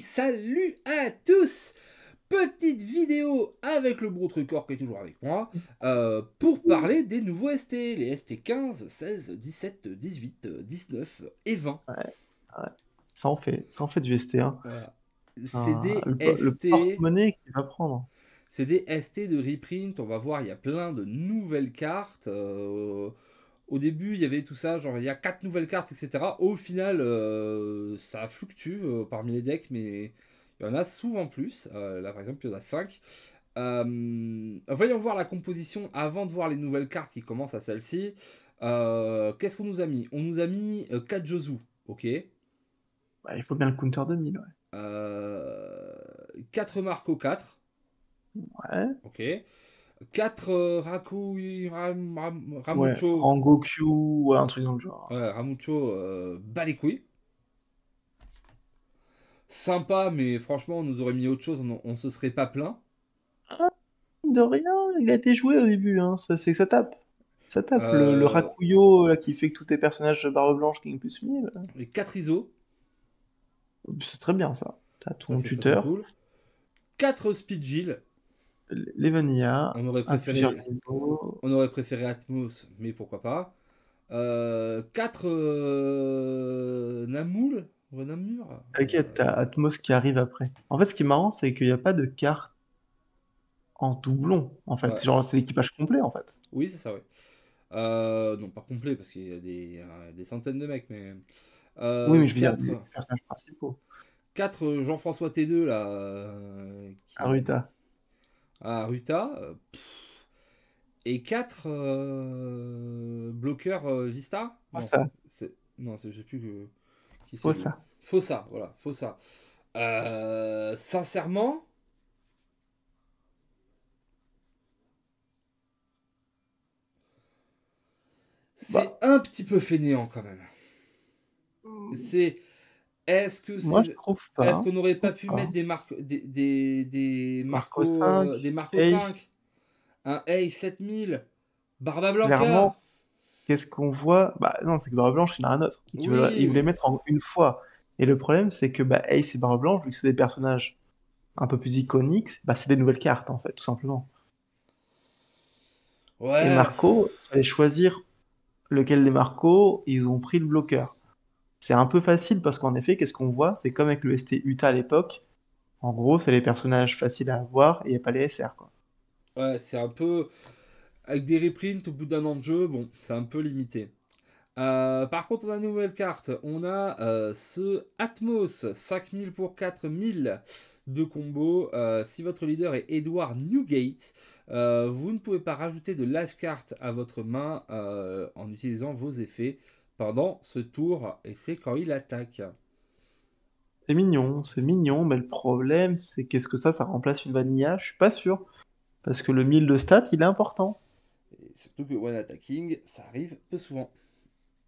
salut à tous Petite vidéo avec le bon trucor qui est toujours avec moi euh, pour parler des nouveaux ST, les ST 15, 16, 17, 18, 19 et 20. Ouais, Ça, en fait, du ST. Hein. C'est des ST. prendre. C'est des de reprint. On va voir, il y a plein de nouvelles cartes. Euh, au début, il y avait tout ça, genre il y a 4 nouvelles cartes, etc. Au final, euh, ça fluctue euh, parmi les decks, mais il y en a souvent plus. Euh, là, par exemple, il y en a 5. voyons voir la composition avant de voir les nouvelles cartes qui commencent à celle-ci. Qu'est-ce qu'on nous a mis On nous a mis 4 Josu, ok Il faut bien le counter 2000, ouais. 4 Marco 4. Ouais. Ok. 4 euh, Ramucho. un truc dans le genre. Ouais, Ramucho, euh, Sympa, mais franchement, on nous aurait mis autre chose, on, on se serait pas plaint. Ah, de rien, il a été joué au début, hein. c'est que ça tape. Ça tape, le, euh, Rakuyo qui fait que tous tes personnages barbe blanche King plus Mille. Les 4 ISO. C'est très bien ça. T'as ton tuteur. 4 Speed Gilles les On aurait préféré, on aurait préféré Atmos, mais pourquoi pas. 4 euh, euh, Namoul Namur T'inquiète, t'as Atmos qui arrive après. En fait, ce qui est marrant, c'est qu'il n'y a pas de carte en doublon, en fait. c'est l'équipage complet, en fait. Oui, c'est ça, oui. Euh, non, pas complet, parce qu'il y a des, centaines de mecs, mais. oui, mais je veux dire 4 Jean-François T2, là. Aruta à Ruta. Euh, et 4 euh, bloqueurs euh, Vista. Fossa. Non, je sais plus que, qui c'est. Fossa. voilà, Faux ça sincèrement. C'est bah. un petit peu fainéant quand même. C'est est-ce que est... ce qu'on n'aurait pas pu mettre des marques des des Marco, 5, euh, un Ace 7000 Barba Blanca Clairement. Qu'est-ce qu'on voit Bah non, c'est que Barba Blanche, il en a un autre. il voulait mettre en une fois. Et le problème, c'est que bah, Ace et Barba Blanche, vu que c'est des personnages un peu plus iconiques, bah, c'est des nouvelles cartes, en fait, tout simplement. Et Marco, il fallait choisir lequel des Marco, ils ont pris le bloqueur. C'est un peu facile parce qu'en effet, qu'est-ce qu'on voit C'est comme avec le ST Utah à l'époque. En gros, c'est les personnages faciles à avoir et pas les SR. Ouais, c'est un peu. Avec des reprints au bout d'un an de jeu, bon, c'est un peu limité. Euh, par contre, on a une nouvelle carte. On a euh, ce Atmos 5000 pour 4000 de combo. Euh, si votre leader est Edward Newgate, vous ne pouvez pas rajouter de live carte à votre main en utilisant vos effets pendant ce tour, et c'est quand il attaque. C'est mignon, c'est mignon, mais le problème, c'est qu'est-ce que ça, ça remplace une vanilla Je suis pas sûr. Parce que le 1000 de stats, il est important. surtout que one attacking, ça arrive peu souvent.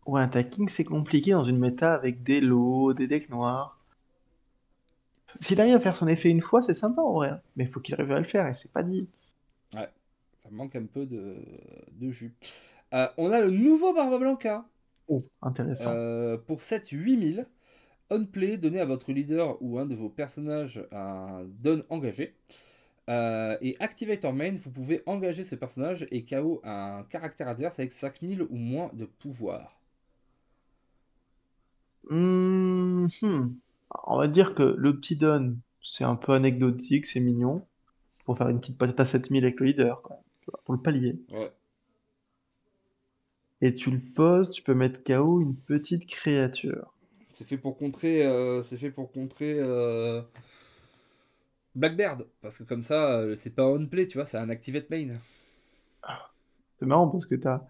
One attacking, c'est compliqué dans une méta avec des lots, des decks noirs. S'il arrive à faire son effet une fois, c'est sympa en vrai. Hein. Mais il faut qu'il arrive à le faire et c'est pas dit. Ouais, ça manque un peu de, de jus. Euh, on a le nouveau Barba Blanca Oh, intéressant. Euh, pour 7-8000, play, donnez à votre leader ou un de vos personnages un don engagé. Euh, et Activator Main, vous pouvez engager ce personnage et KO un caractère adverse avec 5000 ou moins de pouvoir. Hmm, hmm. On va dire que le petit don, c'est un peu anecdotique, c'est mignon. Pour faire une petite patate à 7000 avec le leader, pour le pallier. Ouais et tu le poses, tu peux mettre KO une petite créature. C'est fait pour contrer, euh, c'est fait pour contrer euh, parce que comme ça, euh, c'est pas un play, tu vois, c'est un activate main. C'est marrant parce que t'as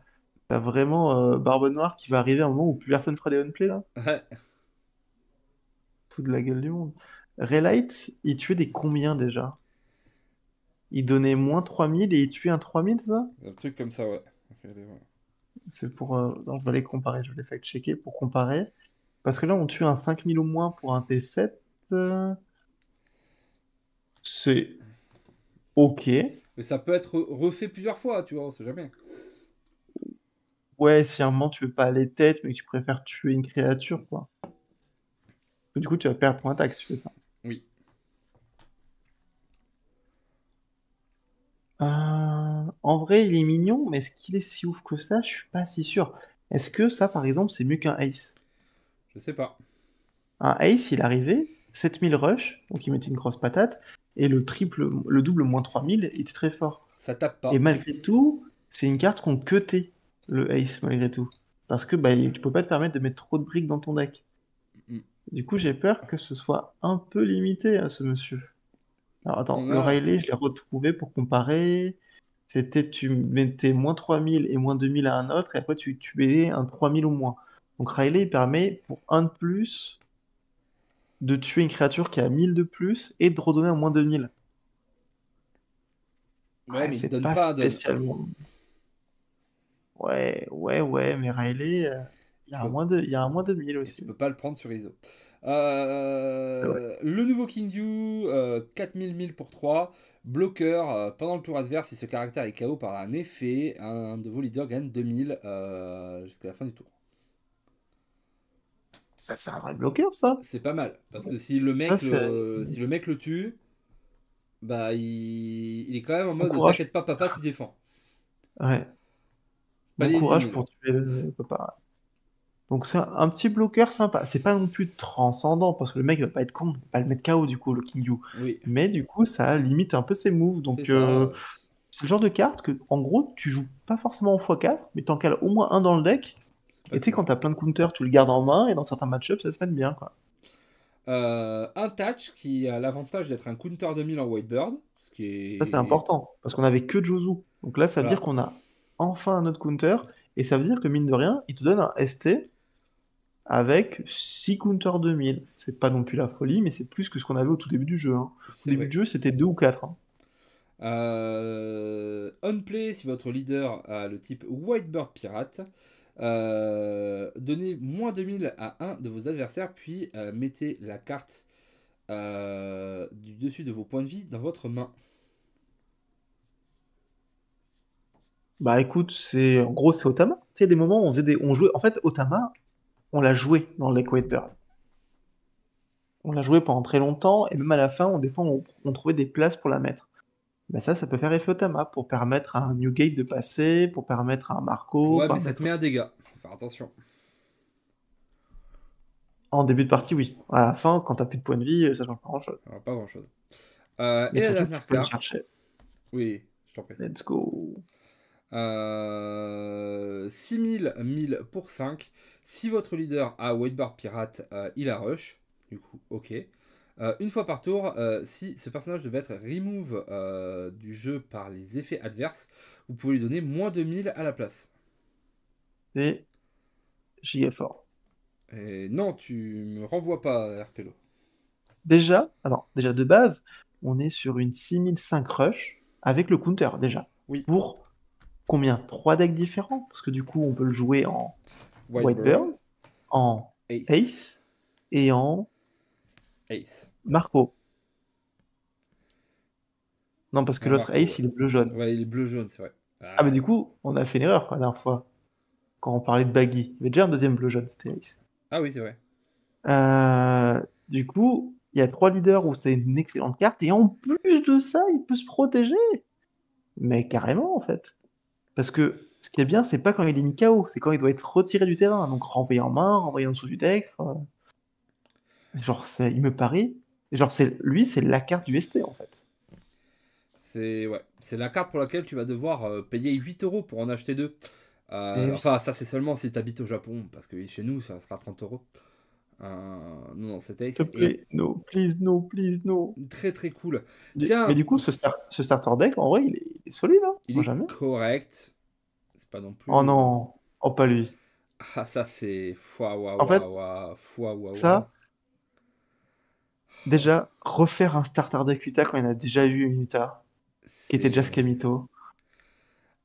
as vraiment euh, Barbe Noire qui va arriver à un moment où plus personne fera des on play là. Ouais. Tout de la gueule du monde. Raylight, il tuait des combien déjà Il donnait moins 3000 et il tuait un 3000, c'est ça Un truc comme ça, ouais. C'est pour. Euh, je vais les comparer, je vais les faire checker pour comparer. Parce que là, on tue un 5000 au moins pour un T7. C'est. Ok. Mais ça peut être refait plusieurs fois, tu vois, on sait jamais. Ouais, si à un moment tu veux pas aller tête, mais que tu préfères tuer une créature, quoi. Du coup, tu vas perdre ton attaque si tu fais ça. en vrai, il est mignon, mais est-ce qu'il est si ouf que ça Je suis pas si sûr. Est-ce que ça, par exemple, c'est mieux qu'un Ace Je sais pas. Un Ace, il arrivait, 7000 rush, donc il mettait une grosse patate, et le triple, le double moins 3000 était très fort. Ça tape pas. Et malgré tout, c'est une carte qu'on cutait, le Ace, malgré tout. Parce que tu bah, tu peux pas te permettre de mettre trop de briques dans ton deck. Du coup, j'ai peur que ce soit un peu limité à hein, ce monsieur. Alors attends, le Riley, je l'ai retrouvé pour comparer. C'était tu mettais moins 3000 et moins 2000 à un autre, et après tu tuais un 3000 ou moins. Donc Riley il permet pour un de plus de tuer une créature qui a 1000 de plus et de redonner un moins 2000. Ouais, ouais ah, mais c'est donne pas, spécialement. De... Ouais, ouais, ouais, mais Riley, euh, il y, a un moins de... 2000 aussi. Tu peux pas le prendre sur ISO. Euh, le nouveau King Dew, 4000 euh, pour 3. Bloqueur, pendant le tour adverse, si ce caractère est KO par un effet, un de vos leaders gagne 2000 jusqu'à la fin du tour. Ça, c'est un vrai bloqueur, ça C'est pas mal, parce que si le mec, le, si le, mec le tue, bah il, est quand même en mode t'inquiète pas, papa, tu défends. Ouais. Bon courage pour tuer le papa. Donc c'est un petit bloqueur sympa. C'est pas non plus transcendant parce que le mec va pas être con, il va pas le mettre KO du coup le King You. Mais du coup ça limite un peu ses moves. Donc euh, c'est le genre de carte que en gros tu joues pas forcément en x4, mais t'en cales au moins un dans le deck. Et tu sais quand t'as plein de counters, tu le gardes en main et dans certains match-ups ça se mène bien quoi. Euh, un touch qui a l'avantage d'être un counter de 2000 en Whitebird. Ce qui est... Ça c'est important parce qu'on avait que Jozu. Donc là ça veut dire qu'on a enfin un autre counter. Et ça veut dire que mine de rien, il te donne un ST avec 6 Counter 2000. C'est pas non plus la folie, mais c'est plus que ce qu'on avait au tout début du jeu. Hein. Au début du jeu, c'était 2 ou 4. Hein. Euh, play si votre leader a le type Whitebird Pirate, euh, donnez moins 2000 à un de vos adversaires, puis euh, mettez la carte du dessus de vos points de vie dans votre main. Bah écoute, c'est en gros c'est Otama. il y a des moments où on on jouait en fait Otama on l'a joué dans le On l'a joué pendant très longtemps, et même à la fin, on, des fois, on, trouvait des places pour la mettre. Ben ça, ça peut faire effet tama pour permettre à un Newgate de passer, pour permettre à un Marco. Ouais, mais ça te met un dégât. Faut faire attention. En début de partie, oui. À la fin, quand t'as plus de points de vie, euh, ça change pas grand chose. Ah, pas grand chose. Euh, et, surtout, tu peux chercher. Oui, je t'en prie. Let's go. 6000, euh, 1000 pour 5. Si votre leader a Whiteboard Pirate, euh, il a Rush. Du coup, ok. Euh, une fois par tour, euh, si ce personnage devait être remove du jeu par les effets adverses, vous pouvez lui donner moins de 2000 à la place. Et giga fort. non, tu me renvoies pas RPLO. Déjà, alors, déjà de base, on est sur une 6005 rush avec le counter déjà. Oui. Pour combien Trois decks différents Parce que du coup, on peut le jouer en Whiteburn, en Ace. et en Ace. Marco. Non, parce que l'autre Ace, il est bleu-jaune. Ouais, il est bleu-jaune, c'est vrai. Ah. ah, mais du coup, on a fait une erreur la dernière fois. Quand on parlait de Baggy. Il y avait déjà un deuxième bleu-jaune, c'était Ace. Ah oui, c'est vrai. Euh, du coup, il y a trois leaders où c'est une excellente carte, et en plus de ça, il peut se protéger. Mais carrément, en fait. Parce que ce qui est bien, c'est pas quand il est mis KO, c'est quand il doit être retiré du terrain, donc renvoyé en main, renvoyé en dessous du deck. Euh. Genre, il me parie... Genre, c'est lui, c'est la carte du ST en fait. C'est ouais, c'est la carte pour laquelle tu vas devoir euh, payer 8 euros pour en acheter deux. Euh, eh enfin, ça c'est seulement si tu habites au Japon, parce que chez nous, ça sera 30 euros. non, non, c'était. plaît, no, please, no, please, no. Très, très cool. Tiens. Mais du coup, ce, starter deck, en vrai, il est, solide. Hein. il est jamais. correct pas non plus. Oh non, euh, oh pas lui. Ah, ça, c'est. en Ça, déjà, refaire un starter d'Akuta quand il a déjà eu une Uta. qui était déjà Scamito.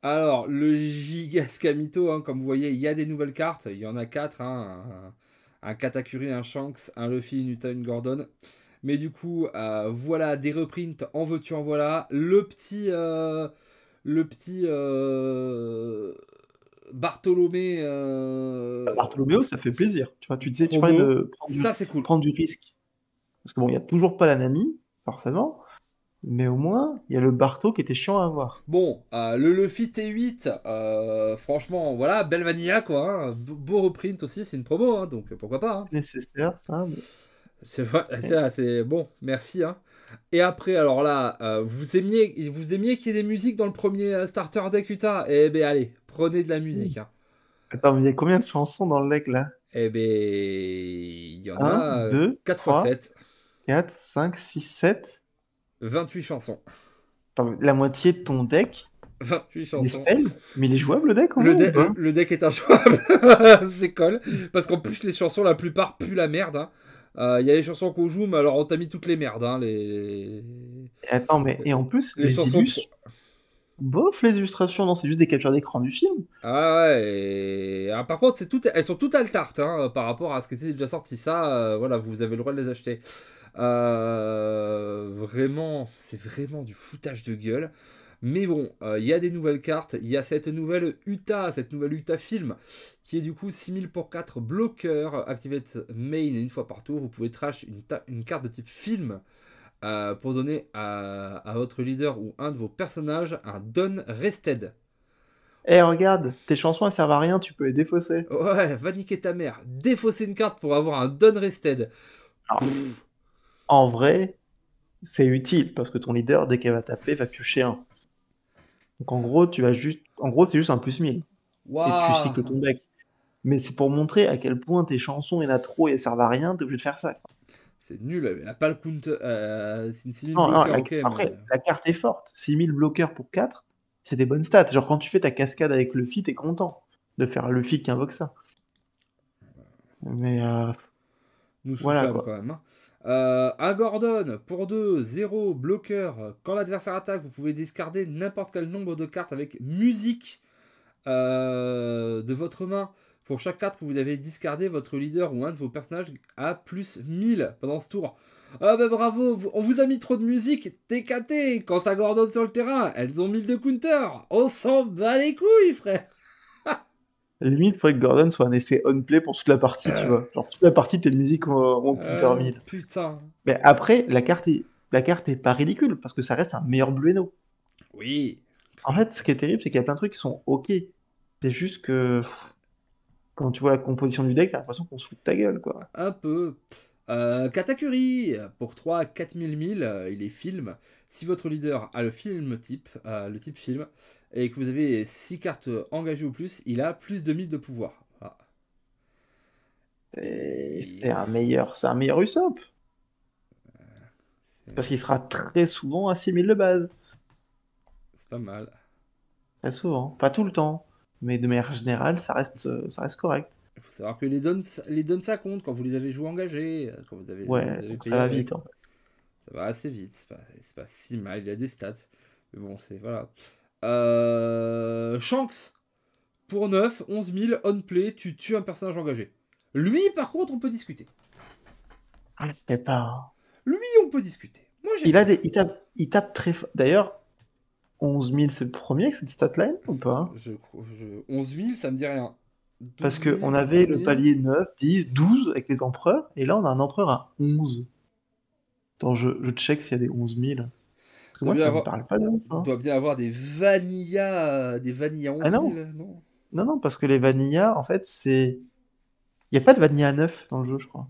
Alors, le Giga Scamito, hein, comme vous voyez, il y a des nouvelles cartes. Il y en a quatre. Hein, un, un, Katakuri, un Shanks, un Luffy, une Utah, une Gordon. Mais du coup, euh, voilà des reprints en veux-tu, en voilà. Le petit. Euh, le petit euh, Bartholomé. Euh, bah, Bartholoméo, ça fait plaisir. Tu vois, tu disais, tu parlais de prendre du, cool. prendre du risque. Parce que bon, il n'y a toujours pas l'anami, forcément. Mais au moins, il y a le Barto qui était chiant à voir. Bon, euh, le Luffy T8, franchement, voilà, belle vanilla quoi. Hein. Beau reprint aussi, c'est une promo, hein, donc pourquoi pas. Hein. Nécessaire ça. C'est bon, merci. Et après, alors là, euh, vous aimiez, vous aimiez qu'il y ait des musiques dans le premier euh, starter Deck, Utah Eh ben allez, prenez de la musique. Hein. Attends, mais il y a combien de chansons dans le deck là Eh ben, il y en a 4 x 7. 4, 5, 6, 7. 28 chansons. Attends, la moitié de ton deck 28 chansons. Mais il est jouable le deck en le, le deck est injouable, c'est cool. Parce qu'en plus, les chansons, la plupart puent la merde. Hein. Euh, il y a les chansons qu'on joue, mais alors on t'a mis toutes les merdes. Hein, les... Attends, mais et en plus, les, illustrations. Bof, les illustrations, non, c'est juste des captures d'écran du film. Ah ouais, et... Ah, par contre, c'est tout... elles sont toutes altartes hein, par rapport à ce qui était déjà sorti. Ça, euh, voilà, vous avez le droit de les acheter. Euh, vraiment, c'est vraiment du foutage de gueule. Mais bon, euh, il y a des nouvelles cartes. Il y a cette nouvelle UTA, cette nouvelle UTA Film, qui est du coup 6000 pour 4 bloqueurs, Activate main une fois par tour. Vous pouvez trash une, carte de type film euh, pour donner à, votre leader ou un de vos personnages un Don Rested. Eh regarde, tes chansons elles servent à rien, tu peux les défausser. Ouais, va niquer ta mère. Défausser une carte pour avoir un Don Rested. en vrai, c'est utile parce que ton leader, dès qu'elle va taper, va piocher un. Donc en gros, tu vas juste, en gros, c'est juste un plus 1000. Et tu cycles ton deck. Mais c'est pour montrer à quel point tes chansons, et a trop et elles servent à rien, t'es obligé de faire ça. C'est nul, elle n'a pas le counter. Euh, c'est une 6000 la, Après, la carte est forte. 6000 bloqueurs pour 4, c'est des bonnes stats. Genre quand tu fais ta cascade avec le t'es content de faire le qui invoque ça. Mais. Euh, Nous voilà, quoi. quand même. Hein. Euh, à Gordon pour 2, 0, bloqueur. Quand l'adversaire attaque, vous pouvez discarder n'importe quel nombre de cartes avec musique euh, de votre main. Pour chaque carte que vous avez discardé, votre leader ou un de vos personnages a plus 1000 pendant ce tour. Ah bah bravo, on vous a mis trop de musique, TKT quand à Gordon sur le terrain, elles ont 1000 de counter On s'en bat les couilles, frère limite, il faudrait que Gordon soit un effet on-play pour toute la partie, tu euh. vois. Genre, toute la partie, t'es une musique euh, au termine Putain. Mais après, la carte, est... la carte est pas ridicule, parce que ça reste un meilleur Blueno. Oui. En fait, ce qui est terrible, c'est qu'il y a plein de trucs qui sont OK. C'est juste que. Quand tu vois la composition du deck, t'as l'impression qu'on se fout de ta gueule, quoi. Un peu. Euh, Katakuri, pour 3 4000 il est film. Si votre leader a le film type, le type film, et que vous avez 6 cartes engagées ou plus, il a plus de 1000 de pouvoir. Ah. C'est un meilleur, c'est un meilleur Usopp. Euh, Parce qu'il sera très souvent à 6000 de base. C'est pas mal. Très souvent, pas tout le temps, mais de manière générale, ça reste, euh, ça reste correct. Il faut savoir que les dons, les dons, ça compte quand vous les avez joués engagés, euh, quand vous avez. Ouais, ça va vite. Hein. Ça va assez vite, c'est pas, pas si mal. Il a des stats, mais bon, c'est voilà. Euh, Shanks, pour 9, 11 000, on-play, tu tues un personnage engagé. Lui, par contre, on peut discuter. Ah, je Lui, on peut discuter. Moi, il, a des, il, tape, il tape très fort. D'ailleurs, 11 000, c'est le premier avec cette statline hein, ou pas hein je, 11 000, ça me dit rien. Parce qu'on avait le palier 9, 10, 12 avec les empereurs, et là on a un empereur à 11. Attends, je, je check s'il y a des 11 000. On doit bien avoir des vanillas. Des vanillas ah non. non. non parce que les vanillas, en fait, c'est. Il n'y a pas de vanilla 9 dans le jeu, je crois.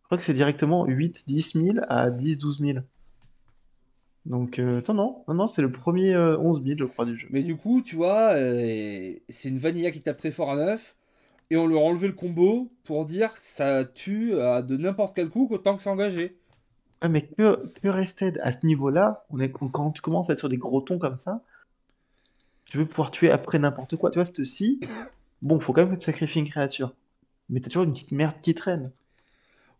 Je crois que c'est directement 8, 10 000 à 10, 12 000. Donc, euh, non, non, c'est le premier 11 euh, 000, je crois, du jeu. Mais du coup, tu vois, euh, c'est une vanilla qui tape très fort à 9, et on leur a enlevé le combo pour dire ça tue à de n'importe quel coup autant que c'est engagé. Ah, mais que, rester à ce niveau-là, quand tu commences à être sur des gros tons comme ça, tu veux pouvoir tuer après n'importe quoi. Tu vois, ceci... bon, faut quand même que tu une créature. Mais t'as toujours une petite merde qui traîne.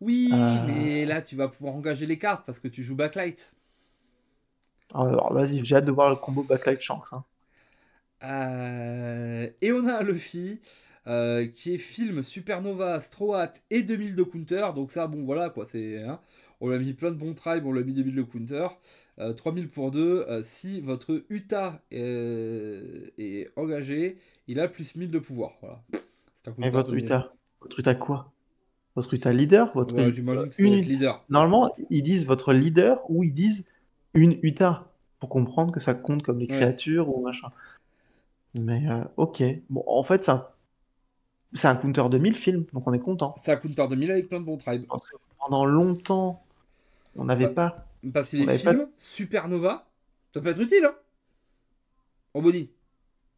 Oui, euh. mais là, tu vas pouvoir engager les cartes parce que tu joues Backlight. Oh, alors, vas-y, j'ai hâte de voir le combo Backlight Shanks. Et on a Luffy. Euh, qui est film Supernova, Straw et 2000 de Counter. Donc ça, bon, voilà, quoi, c'est... Hein. On l'a mis plein de bons tribes, on l'a mis des de counter. 3000 euh, pour 2. Euh, si votre Utah euh, est, engagé, il a plus 1000 de pouvoir. Voilà. Un Mais votre Utah Votre Utah quoi Votre Utah leader votre leader. Normalement, ils disent votre leader ou ils disent une Utah pour comprendre que ça compte comme des créatures ou machin. Mais ok. Bon, en fait, ça c'est un counter de film, films, donc on est content. C'est un counter de avec plein de bons tribes. pendant longtemps, on n'avait bah, pas. Parce que les films, Supernova, ça peut être utile, hein On dit.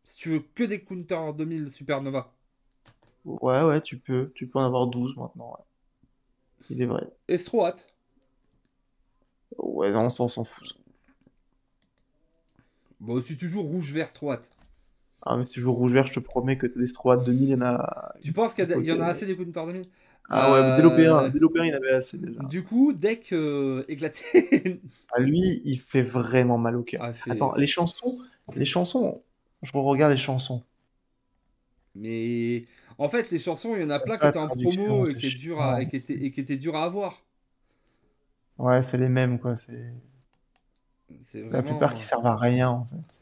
Si tu veux que des Counter 2000 Supernova. Ouais, ouais, tu peux. Tu peux en avoir 12 maintenant, ouais. Il est vrai. Et Ouais, non, ça, on s'en fout. Bon, c'est toujours rouge-vert estroate. Ah, mais c'est toujours rouge-vert, je te promets que des de 2000, il y en a. Tu penses qu'il y, en a assez des Counter 2000 ah ouais, dès l'opéra, euh, il avait assez déjà. Du coup, deck euh, éclaté. à ah, lui, il fait vraiment mal au cœur. Ah, Attends, les chansons, les chansons, je regarde les chansons. Mais en fait, les chansons, il y en a plein qui étaient en promo et qui, étaient dures à, avoir. Ouais, c'est les mêmes, quoi. C'est la plupart qui servent à rien, en fait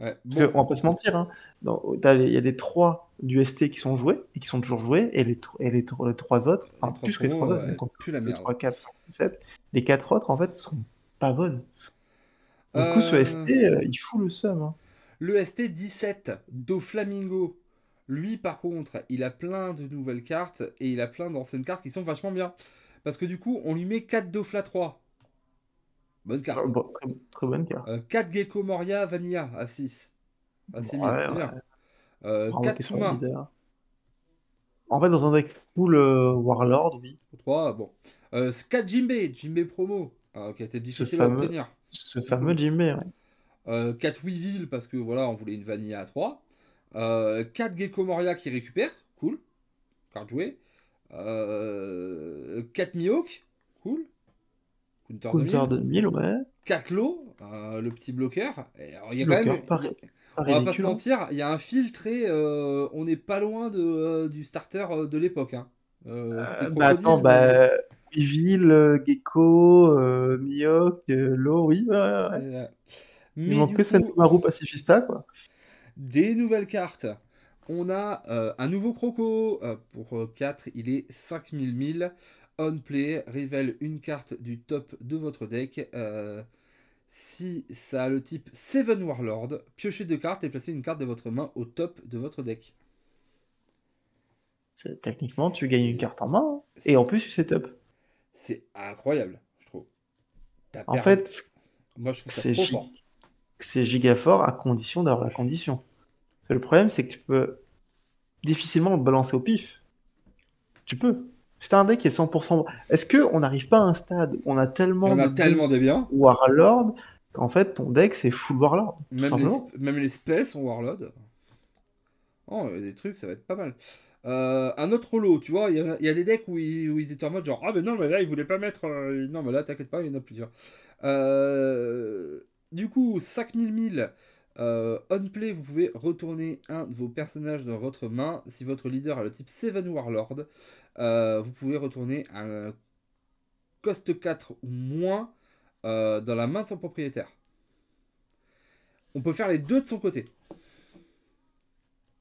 on va pas se mentir, hein. il y a des trois du ST qui sont joués et qui sont toujours joués, et les, et trois autres, plus les trois autres, la Les 4, quatre autres en fait sont pas bonnes. Du coup, ce ST, euh. euh, il fout le seum. Hein. Le ST 17, Do Flamingo. Lui, par contre, il a plein de nouvelles cartes et il a plein d'anciennes cartes qui sont vachement bien. Parce que du coup, on lui met 4 Dofla 3. Bonne carte. 4 euh, Gecko Moria Vanilla à 6. Ah, c'est bien. 4 euh, En fait, dans un deck full euh, Warlord, oui. 3, bon. 4 Jimbe, Jimbe promo, qui a été difficile à obtenir. Ce fameux Jimbe, 4 Weevil, parce que voilà, on voulait une Vanilla à 3. 4 Gecko Moria qui récupère, cool. Carte jouée. 4 Mihawk, cool. Counter, Counter 2000. 2000. ouais. 4 lots, euh, le petit bloqueur. il y a quand même. on va pas se mentir, il y a un filtré. Euh, on n'est pas loin de, euh, du starter euh, de l'époque. Hein. bah attends, bah. Evil, Gecko, mioc Lo, oui. Mais il manque que roue Pacifista, quoi. Des nouvelles cartes. On a un nouveau croco pour 4, il est 5000 000 play révèle une carte du top de votre deck. Euh, si ça a le type Seven Warlord, piochez deux cartes et placez une carte de votre main au top de votre deck. Techniquement, tu gagnes une carte en main hein. et en plus tu top. C'est incroyable, je trouve. En fait, moi je C'est giga fort à condition d'avoir la condition. le problème, c'est que tu peux difficilement balancer au pif. Tu peux. C'est un deck qui est 100%. Est-ce qu'on n'arrive pas à un stade où on a tellement. de tellement Warlord qu'en fait ton deck c'est full Warlord. Même les, spells sont Warlord. Oh, des trucs, ça va être pas mal. Euh, un autre lot, tu vois, il y, a des decks où ils, étaient en mode genre Ah, mais non, mais là ils voulaient pas mettre. Euh, non, mais là t'inquiète pas, il y en a plusieurs. Euh, du coup, 5000 mille on play, vous pouvez retourner un de vos personnages dans votre main si votre leader a le type Seven Warlord. Euh, vous pouvez retourner un euh, coste 4 ou moins euh, dans la main de son propriétaire. On peut faire les deux de son côté.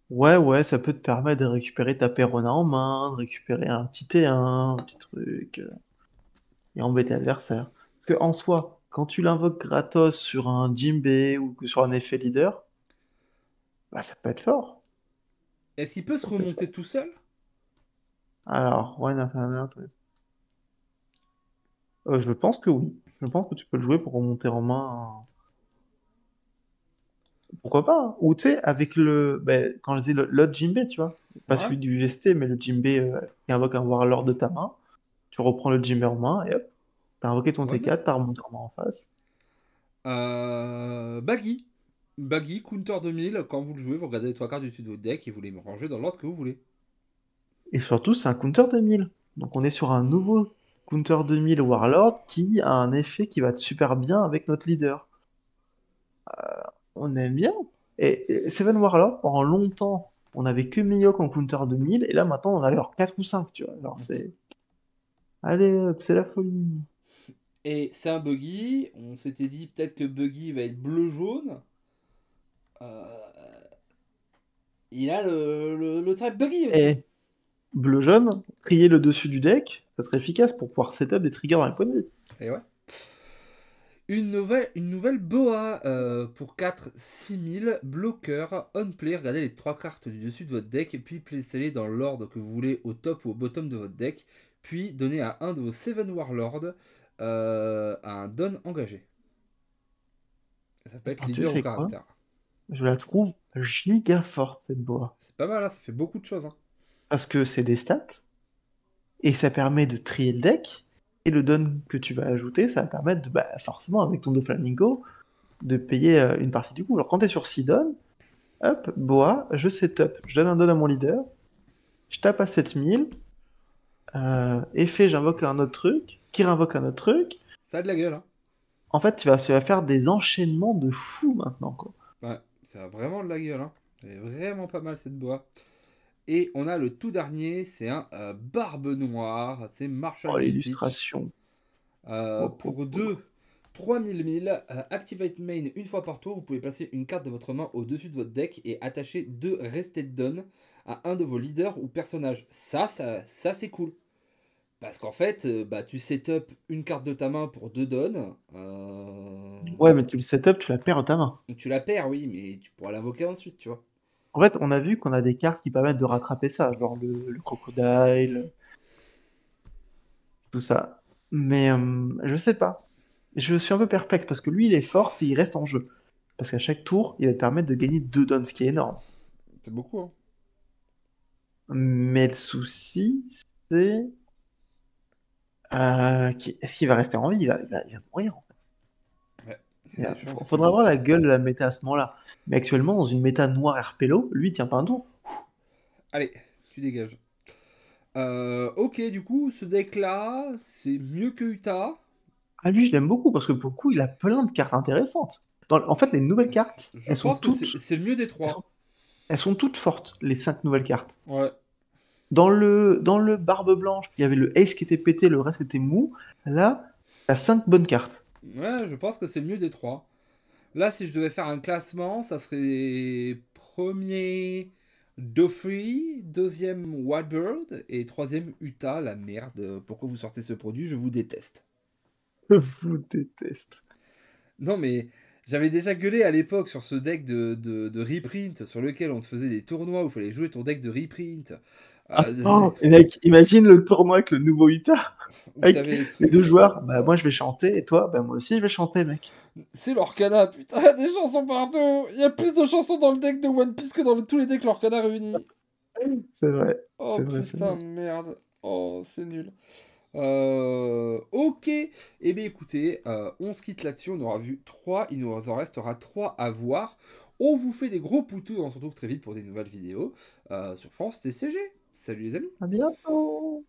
Ouais, ouais, ça peut te permettre de récupérer ta Perona en main, de récupérer un petit T1, un petit truc, et embêter l'adversaire. Parce que en soi, quand tu l'invoques gratos sur un Jimbe ou sur un effet leader, bah ça peut être fort. Est-ce qu'il peut se remonter tout seul alors, Euh, je pense que oui. Je pense que tu peux le jouer pour remonter en main. Pourquoi pas hein. Ou tu sais, avec le. Ben, quand je dis l'autre Jimbe, tu vois. Pas celui du VST, mais le Jimbe euh, qui invoque un l'ordre de ta main. Tu reprends le Jimbe en main et hop. T'as invoqué ton T4, t'as remonté en main en face. Euh, Baggy. Baggy, Counter 2000. Quand vous le jouez, vous regardez les trois cartes du dessus de votre deck et vous les rangez dans l'ordre que vous voulez. Et surtout, c'est un counter 2000. Donc on est sur un nouveau counter 2000 Warlord qui a un effet qui va être super bien avec notre leader. Euh, on aime bien. Et, Seven Warlord, pendant longtemps, on n'avait que Miyok en counter 2000, et là maintenant on a alors 4 ou 5, tu vois. Alors c'est. Allez c'est la folie. Et c'est un buggy, on s'était dit peut-être que buggy va être bleu-jaune. Euh, il a le, le, buggy euh. Et bleu jaune, trier le dessus du deck, ça serait efficace pour pouvoir setup des triggers dans les points ouais. Une nouvelle, une nouvelle boa euh, pour 4 6000 bloqueurs on play. Regardez les trois cartes du dessus de votre deck, et puis placez-les dans l'ordre que vous voulez au top ou au bottom de votre deck, puis donnez à un de vos 7 Warlords euh, un don engagé. Ça peut être l'idée caractère. Je la trouve giga forte cette boa. C'est pas mal, hein, ça fait beaucoup de choses. Hein parce que c'est des stats, et ça permet de trier le deck, et le don que tu vas ajouter, ça va permettre, de, bah, forcément, avec ton Flamingo de payer euh, une partie du coup. Alors quand tu es sur 6 dons, hop, boa, je setup, je donne un don à mon leader, je tape à 7000, euh, effet, j'invoque un autre truc, qui réinvoque un autre truc. Ça a de la gueule, hein. En fait, tu vas, faire des enchaînements de fou maintenant, quoi. Ouais, ça a vraiment de la gueule, hein. Elle est vraiment pas mal cette boa. Et on a le tout dernier, c'est un euh, Barbe Noire, c'est Marshall. Oh, l'illustration. Euh, oh, pour 2, 3000 000, Activate Main une fois par tour, vous pouvez placer une carte de votre main au-dessus de votre deck et attacher deux de donne à un de vos leaders ou personnages. Ça, ça, c'est cool. Parce qu'en fait, euh, bah, tu set up une carte de ta main pour deux dons. Ouais, mais tu le set up, tu la perds à ta main. Tu la perds, oui, mais tu pourras l'invoquer ensuite, tu vois. En fait, on a vu qu'on a des cartes qui permettent de rattraper ça, genre le, crocodile, tout ça. Mais je euh, je sais pas. Je suis un peu perplexe parce que lui, il est fort s'il reste en jeu. Parce qu'à chaque tour, il va te permettre de gagner deux dons, ce qui est énorme. C'est beaucoup, hein. Mais le souci, c'est. Euh, est-ce qu'il va rester en vie il va, il il va mourir. Il faudra la gueule de la méta à ce moment-là. Mais actuellement, dans une méta noire RPLO, lui, tient pas un tour. Allez, tu dégages. Euh, ok, du coup, ce deck-là, c'est mieux que Utah. Ah, lui, je l'aime beaucoup parce que pour le coup, il a plein de cartes intéressantes. en fait, les nouvelles cartes, elles sont toutes. C'est le mieux des trois. Elles sont, toutes fortes, les cinq nouvelles cartes. Ouais. Dans le, dans le Barbe Blanche, il y avait le Ace qui était pété, le reste était mou. Là, a cinq bonnes cartes. Ouais, je pense que c'est le mieux des trois. Là, si je devais faire un classement, ça serait premier Doffrey, deuxième Whitebird et troisième Utah. La merde, pourquoi vous sortez ce produit Je vous déteste. Je vous déteste. Non, mais j'avais déjà gueulé à l'époque sur ce deck de, de, reprint sur lequel on te faisait des tournois où il fallait jouer ton deck de reprint ah, oh, mec, imagine le tournoi avec le nouveau Utah. les deux joueurs, bah moi je vais chanter et toi, bah moi aussi je vais chanter, mec. C'est l'Orcana, putain, des chansons partout. Il y a plus de chansons dans le deck de One Piece que dans tous les decks l'Orcana réunis. C'est vrai. Oh merde. Oh, c'est nul. Euh, ok, et eh bien écoutez, euh, on se quitte là-dessus, on aura vu 3, il nous en restera 3 à voir. On vous fait des gros poutous, on se retrouve très vite pour des nouvelles vidéos euh, sur France TCG. Salut les amis. À bientôt.